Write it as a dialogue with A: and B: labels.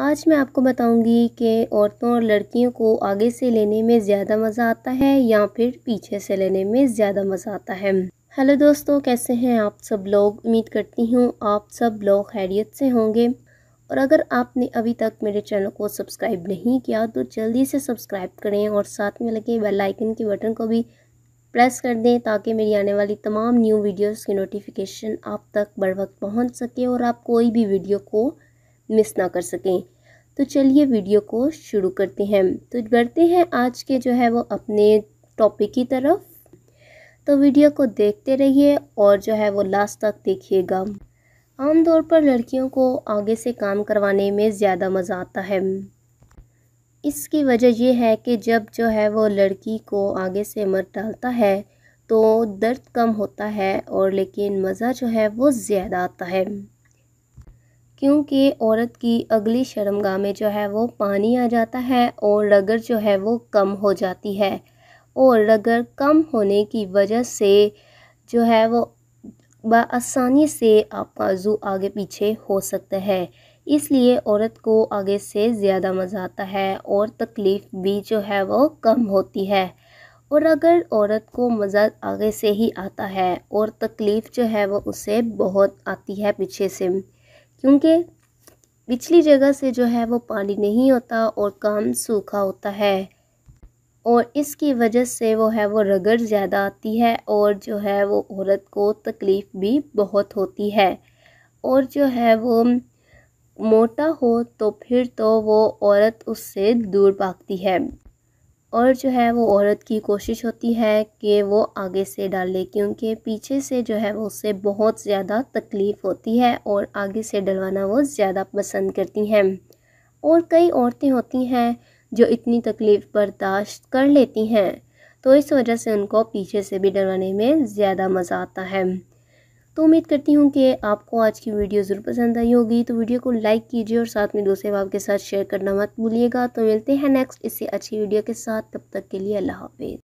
A: आज मैं आपको बताऊंगी कि औरतों और लड़कियों को आगे से लेने में ज़्यादा मज़ा आता है या फिर पीछे से लेने में ज़्यादा मज़ा आता है हेलो दोस्तों कैसे हैं आप सब लोग उम्मीद करती हूँ आप सब लोग खैरियत से होंगे और अगर आपने अभी तक मेरे चैनल को सब्सक्राइब नहीं किया तो जल्दी से सब्सक्राइब करें और साथ में लगे बेल आइकन के बटन को भी प्रेस कर दें ताकि मेरी आने वाली तमाम न्यू वीडियोस की नोटिफिकेशन आप तक बर वक्त पहुँच सके और आप कोई भी वीडियो को मिस ना कर सकें तो चलिए वीडियो को शुरू करते हैं तो बढ़ते हैं आज के जो है वो अपने टॉपिक की तरफ तो वीडियो को देखते रहिए और जो है वो लास्ट तक देखिएगा आमतौर पर लड़कियों को आगे से काम करवाने में ज़्यादा मज़ा आता है इसकी वजह यह है कि जब जो है वो लड़की को आगे से मर डालता है तो दर्द कम होता है और लेकिन मज़ा जो है वो ज़्यादा आता है क्योंकि औरत की अगली शर्मगाह में जो है वो पानी आ जाता है और रगड़ जो है वो कम हो जाती है और रगड़ कम होने की वजह से जो है वो बसानी से आपका जू आगे पीछे हो सकता है इसलिए औरत को आगे से ज़्यादा मज़ा आता है और तकलीफ़ भी जो है वो कम होती है और अगर औरत को मज़ा आगे से ही आता है और तकलीफ़ जो है वो उसे बहुत आती है पीछे से क्योंकि पिछली जगह से जो है वो पानी नहीं होता और काम सूखा होता है और इसकी वजह से वो है वो रगड़ ज़्यादा आती है और जो है वो औरत को तकलीफ़ भी बहुत होती है और जो है वो मोटा हो तो फिर तो वो औरत उससे दूर भागती है और जो है वो औरत की कोशिश होती है कि वो आगे से डाले क्योंकि पीछे से जो है वो उससे बहुत ज़्यादा तकलीफ़ होती है और आगे से डलवाना वो ज़्यादा पसंद करती हैं और कई औरतें होती हैं जो इतनी तकलीफ़ बर्दाश्त कर लेती हैं तो इस वजह से उनको पीछे से भी डलवाने में ज़्यादा मज़ा आता है तो उम्मीद करती हूँ कि आपको आज की वीडियो ज़रूर पसंद आई होगी तो वीडियो को लाइक कीजिए और साथ में दोस्तों आपके साथ शेयर करना मत भूलिएगा तो मिलते हैं नेक्स्ट इससे अच्छी वीडियो के साथ तब तक के लिए अल्लाह हाफिज़